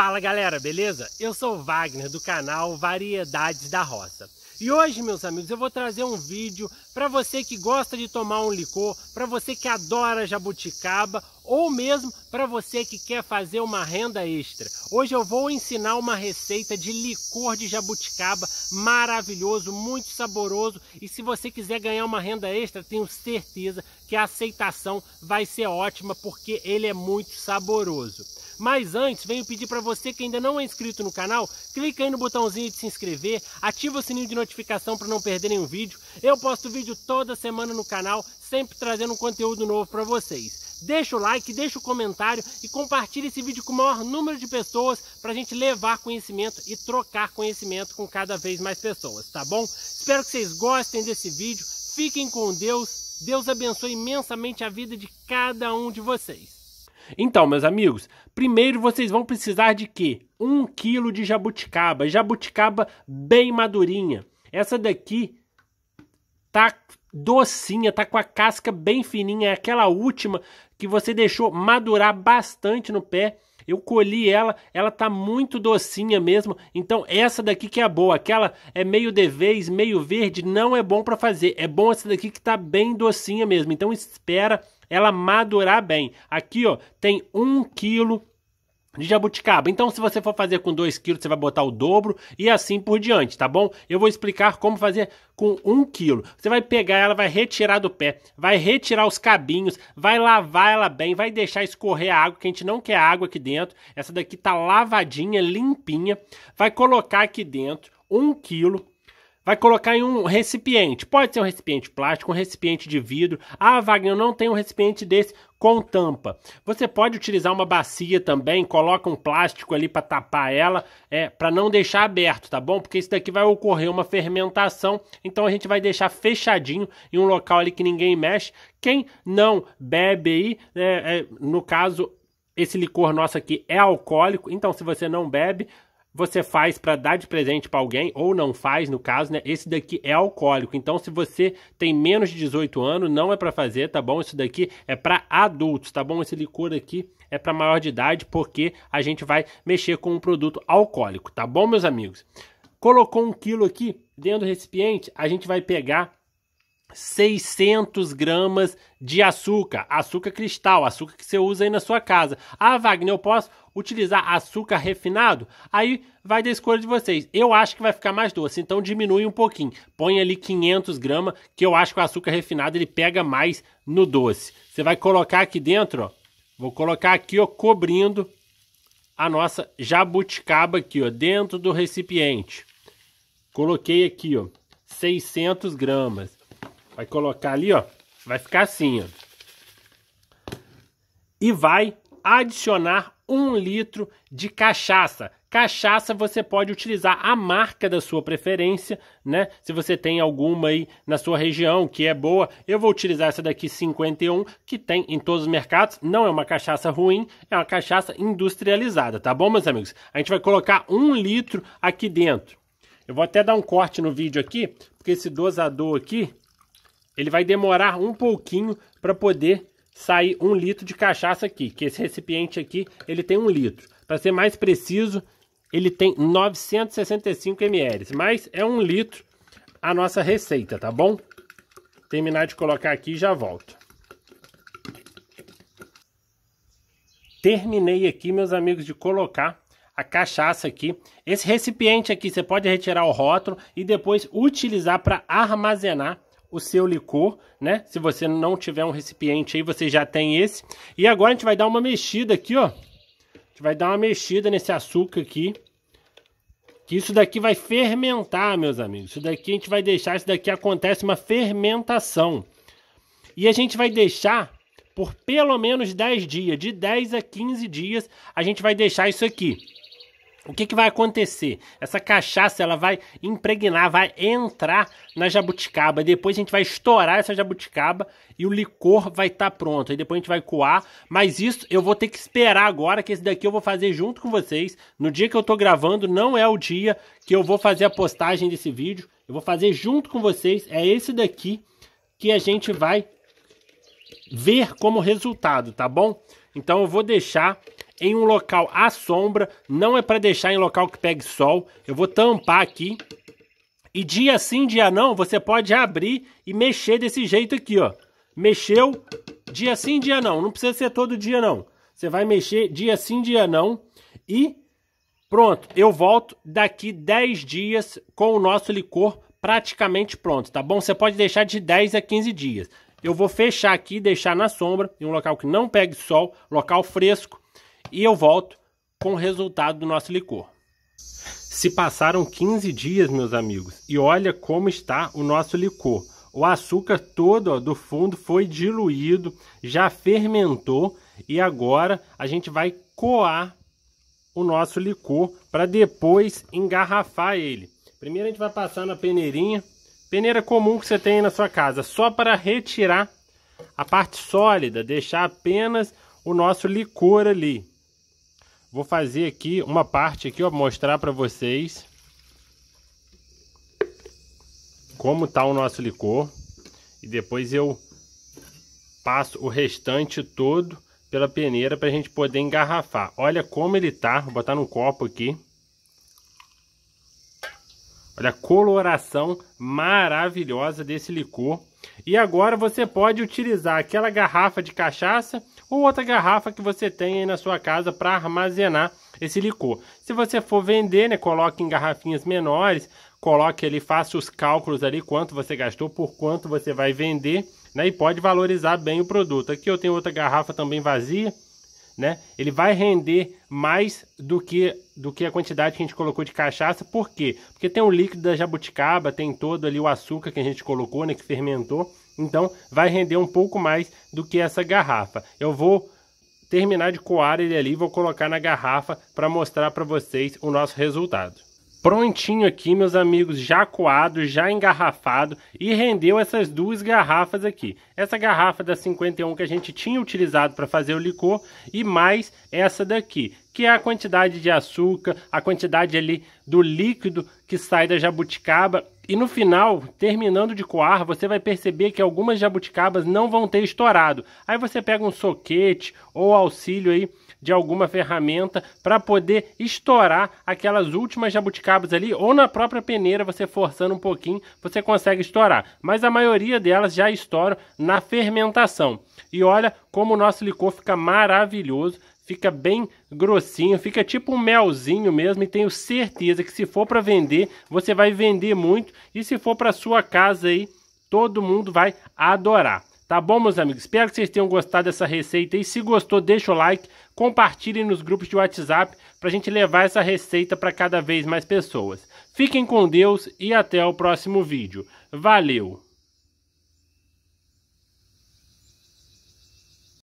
Fala galera, beleza? Eu sou o Wagner do canal Variedades da Roça. E hoje, meus amigos, eu vou trazer um vídeo para você que gosta de tomar um licor, para você que adora jabuticaba ou mesmo para você que quer fazer uma renda extra. Hoje eu vou ensinar uma receita de licor de jabuticaba maravilhoso, muito saboroso e se você quiser ganhar uma renda extra, tenho certeza que a aceitação vai ser ótima porque ele é muito saboroso. Mas antes, venho pedir para você que ainda não é inscrito no canal, clica aí no botãozinho de se inscrever, ativa o sininho de notificação para não perder nenhum vídeo. Eu posto vídeo toda semana no canal, sempre trazendo um conteúdo novo para vocês deixa o like, deixa o comentário e compartilha esse vídeo com o maior número de pessoas para a gente levar conhecimento e trocar conhecimento com cada vez mais pessoas, tá bom? Espero que vocês gostem desse vídeo, fiquem com Deus, Deus abençoe imensamente a vida de cada um de vocês. Então, meus amigos, primeiro vocês vão precisar de quê? Um quilo de jabuticaba, jabuticaba bem madurinha. Essa daqui tá docinha, tá com a casca bem fininha, é aquela última que você deixou madurar bastante no pé. Eu colhi ela, ela tá muito docinha mesmo. Então essa daqui que é boa, aquela é meio de vez, meio verde, não é bom para fazer. É bom essa daqui que tá bem docinha mesmo. Então espera ela madurar bem. Aqui, ó, tem um quilo de jabuticaba. Então, se você for fazer com 2 kg, você vai botar o dobro e assim por diante, tá bom? Eu vou explicar como fazer com 1 um kg. Você vai pegar ela, vai retirar do pé, vai retirar os cabinhos, vai lavar ela bem, vai deixar escorrer a água, que a gente não quer água aqui dentro. Essa daqui tá lavadinha, limpinha. Vai colocar aqui dentro 1 um quilo vai colocar em um recipiente. Pode ser um recipiente plástico, um recipiente de vidro. Ah, Wagner, eu não tenho um recipiente desse com tampa. Você pode utilizar uma bacia também, coloca um plástico ali para tapar ela, é, para não deixar aberto, tá bom? Porque isso daqui vai ocorrer uma fermentação, então a gente vai deixar fechadinho em um local ali que ninguém mexe. Quem não bebe aí, é, é, no caso, esse licor nosso aqui é alcoólico, então se você não bebe, você faz para dar de presente para alguém, ou não faz, no caso, né? Esse daqui é alcoólico. Então, se você tem menos de 18 anos, não é para fazer, tá bom? Isso daqui é para adultos, tá bom? Esse licor aqui é para maior de idade, porque a gente vai mexer com um produto alcoólico, tá bom, meus amigos? Colocou um quilo aqui dentro do recipiente, a gente vai pegar 600 gramas de açúcar, açúcar cristal, açúcar que você usa aí na sua casa. Ah, Wagner, eu posso utilizar açúcar refinado? Aí vai da escolha de vocês. Eu acho que vai ficar mais doce, então diminui um pouquinho. Põe ali 500 gramas, que eu acho que o açúcar refinado ele pega mais no doce. Você vai colocar aqui dentro, ó. Vou colocar aqui, ó, cobrindo a nossa jabuticaba aqui, ó, dentro do recipiente. Coloquei aqui, ó, 600 gramas. Vai colocar ali, ó. Vai ficar assim, ó. E vai adicionar um litro de cachaça. Cachaça você pode utilizar a marca da sua preferência, né? Se você tem alguma aí na sua região que é boa, eu vou utilizar essa daqui 51, que tem em todos os mercados. Não é uma cachaça ruim, é uma cachaça industrializada, tá bom, meus amigos? A gente vai colocar um litro aqui dentro. Eu vou até dar um corte no vídeo aqui, porque esse dosador aqui, ele vai demorar um pouquinho para poder sair um litro de cachaça aqui, que esse recipiente aqui, ele tem um litro. Para ser mais preciso, ele tem 965 ml, mas é um litro a nossa receita, tá bom? Terminar de colocar aqui e já volto. Terminei aqui, meus amigos, de colocar a cachaça aqui. Esse recipiente aqui, você pode retirar o rótulo e depois utilizar para armazenar o seu licor, né? Se você não tiver um recipiente aí, você já tem esse. E agora a gente vai dar uma mexida aqui, ó. A gente vai dar uma mexida nesse açúcar aqui. Que isso daqui vai fermentar, meus amigos. Isso daqui a gente vai deixar, isso daqui acontece uma fermentação. E a gente vai deixar por pelo menos 10 dias, de 10 a 15 dias, a gente vai deixar isso aqui. O que, que vai acontecer? Essa cachaça ela vai impregnar, vai entrar na jabuticaba. Depois a gente vai estourar essa jabuticaba e o licor vai estar tá pronto. Aí depois a gente vai coar. Mas isso eu vou ter que esperar agora, que esse daqui eu vou fazer junto com vocês. No dia que eu estou gravando, não é o dia que eu vou fazer a postagem desse vídeo. Eu vou fazer junto com vocês. É esse daqui que a gente vai ver como resultado, tá bom? Então eu vou deixar em um local à sombra, não é para deixar em local que pegue sol. Eu vou tampar aqui. E dia sim, dia não, você pode abrir e mexer desse jeito aqui, ó. Mexeu, dia sim, dia não. Não precisa ser todo dia, não. Você vai mexer dia sim, dia não. E pronto, eu volto daqui 10 dias com o nosso licor praticamente pronto, tá bom? Você pode deixar de 10 a 15 dias. Eu vou fechar aqui, deixar na sombra, em um local que não pegue sol, local fresco, e eu volto com o resultado do nosso licor. Se passaram 15 dias, meus amigos, e olha como está o nosso licor. O açúcar todo ó, do fundo foi diluído, já fermentou e agora a gente vai coar o nosso licor para depois engarrafar ele. Primeiro a gente vai passar na peneirinha, peneira comum que você tem na sua casa, só para retirar a parte sólida, deixar apenas o nosso licor ali. Vou fazer aqui uma parte aqui, ó, mostrar para vocês como tá o nosso licor e depois eu passo o restante todo pela peneira para a gente poder engarrafar. Olha como ele tá, vou botar num copo aqui. Olha a coloração maravilhosa desse licor. E agora você pode utilizar aquela garrafa de cachaça ou outra garrafa que você tem aí na sua casa para armazenar esse licor. Se você for vender, né, coloque em garrafinhas menores, coloque ali, faça os cálculos ali quanto você gastou, por quanto você vai vender, né, e pode valorizar bem o produto. Aqui eu tenho outra garrafa também vazia, né? Ele vai render mais do que do que a quantidade que a gente colocou de cachaça, por quê? Porque tem o líquido da jabuticaba, tem todo ali o açúcar que a gente colocou, né, que fermentou. Então vai render um pouco mais do que essa garrafa. Eu vou terminar de coar ele ali, vou colocar na garrafa para mostrar para vocês o nosso resultado prontinho aqui, meus amigos, já coado, já engarrafado e rendeu essas duas garrafas aqui. Essa garrafa da 51 que a gente tinha utilizado para fazer o licor e mais essa daqui, que é a quantidade de açúcar, a quantidade ali do líquido que sai da jabuticaba e no final, terminando de coar, você vai perceber que algumas jabuticabas não vão ter estourado. Aí você pega um soquete ou auxílio aí de alguma ferramenta para poder estourar aquelas últimas jabuticabas ali, ou na própria peneira, você forçando um pouquinho, você consegue estourar. Mas a maioria delas já estouram na fermentação. E olha como o nosso licor fica maravilhoso, fica bem grossinho, fica tipo um melzinho mesmo e tenho certeza que se for para vender, você vai vender muito e se for para sua casa aí, todo mundo vai adorar. Tá bom, meus amigos? Espero que vocês tenham gostado dessa receita. E se gostou, deixa o like, compartilhem nos grupos de WhatsApp para a gente levar essa receita para cada vez mais pessoas. Fiquem com Deus e até o próximo vídeo. Valeu!